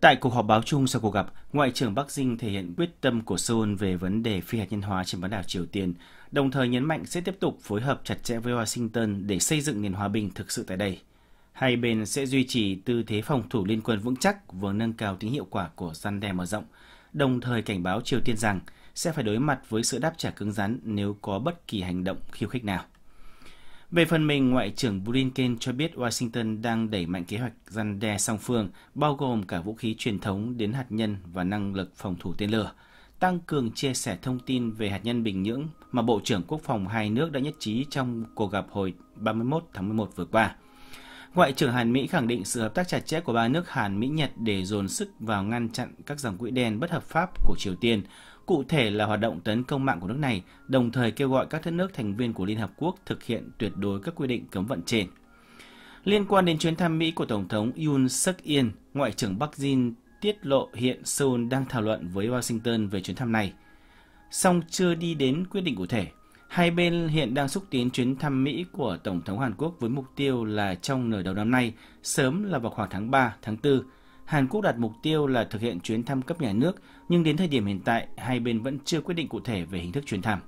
Tại cuộc họp báo chung sau cuộc gặp, Ngoại trưởng Bắc Dinh thể hiện quyết tâm của Seoul về vấn đề phi hạt nhân hóa trên bán đảo Triều Tiên, đồng thời nhấn mạnh sẽ tiếp tục phối hợp chặt chẽ với Washington để xây dựng nền hòa bình thực sự tại đây. Hai bên sẽ duy trì tư thế phòng thủ liên quân vững chắc vừa nâng cao tính hiệu quả của gian đe mở rộng, đồng thời cảnh báo Triều Tiên rằng sẽ phải đối mặt với sự đáp trả cứng rắn nếu có bất kỳ hành động khiêu khích nào. Về phần mình, Ngoại trưởng Blinken cho biết Washington đang đẩy mạnh kế hoạch răn đe song phương, bao gồm cả vũ khí truyền thống đến hạt nhân và năng lực phòng thủ tên lửa, tăng cường chia sẻ thông tin về hạt nhân Bình Nhưỡng mà Bộ trưởng Quốc phòng hai nước đã nhất trí trong cuộc gặp hồi 31 tháng 11 vừa qua. Ngoại trưởng Hàn Mỹ khẳng định sự hợp tác chặt chẽ của ba nước Hàn Mỹ Nhật để dồn sức vào ngăn chặn các dòng quỹ đen bất hợp pháp của Triều Tiên, cụ thể là hoạt động tấn công mạng của nước này, đồng thời kêu gọi các nước thành viên của Liên Hợp Quốc thực hiện tuyệt đối các quy định cấm vận trên. Liên quan đến chuyến thăm Mỹ của Tổng thống Yoon suk yeol Ngoại trưởng Bắc Jin tiết lộ hiện Seoul đang thảo luận với Washington về chuyến thăm này, song chưa đi đến quyết định cụ thể. Hai bên hiện đang xúc tiến chuyến thăm Mỹ của Tổng thống Hàn Quốc với mục tiêu là trong nửa đầu năm nay, sớm là vào khoảng tháng 3, tháng 4. Hàn Quốc đặt mục tiêu là thực hiện chuyến thăm cấp nhà nước, nhưng đến thời điểm hiện tại, hai bên vẫn chưa quyết định cụ thể về hình thức chuyến thăm.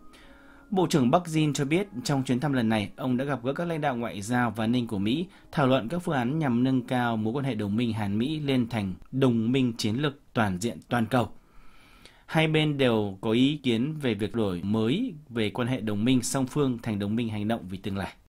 Bộ trưởng Bắc Jin cho biết trong chuyến thăm lần này, ông đã gặp gỡ các lãnh đạo ngoại giao và ninh của Mỹ, thảo luận các phương án nhằm nâng cao mối quan hệ đồng minh Hàn Mỹ lên thành đồng minh chiến lược toàn diện toàn cầu. Hai bên đều có ý kiến về việc đổi mới về quan hệ đồng minh song phương thành đồng minh hành động vì tương lai.